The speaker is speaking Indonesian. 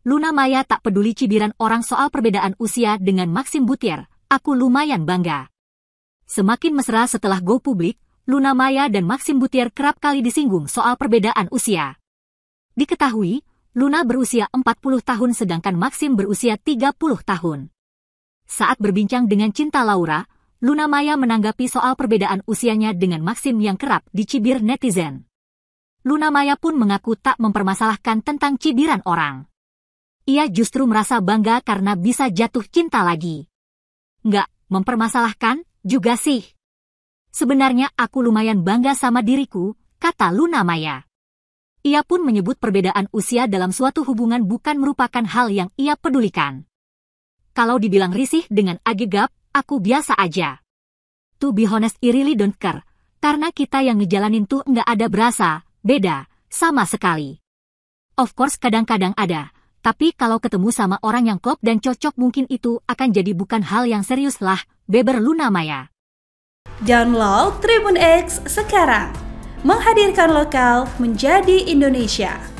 Luna Maya tak peduli cibiran orang soal perbedaan usia dengan Maxim Butier, aku lumayan bangga. Semakin mesra setelah go publik, Luna Maya dan Maxim Butier kerap kali disinggung soal perbedaan usia. Diketahui, Luna berusia 40 tahun sedangkan Maxim berusia 30 tahun. Saat berbincang dengan Cinta Laura, Luna Maya menanggapi soal perbedaan usianya dengan Maxim yang kerap dicibir netizen. Luna Maya pun mengaku tak mempermasalahkan tentang cibiran orang. Ia justru merasa bangga karena bisa jatuh cinta lagi. Nggak, mempermasalahkan, juga sih. Sebenarnya aku lumayan bangga sama diriku, kata Luna Maya. Ia pun menyebut perbedaan usia dalam suatu hubungan bukan merupakan hal yang ia pedulikan. Kalau dibilang risih dengan agegap, aku biasa aja. To be honest, I really don't care. Karena kita yang ngejalanin tuh nggak ada berasa, beda, sama sekali. Of course kadang-kadang ada, tapi kalau ketemu sama orang yang klop dan cocok mungkin itu akan jadi bukan hal yang serius lah, Beber Luna Maya. Download Tribun X sekarang. Menghadirkan lokal menjadi Indonesia.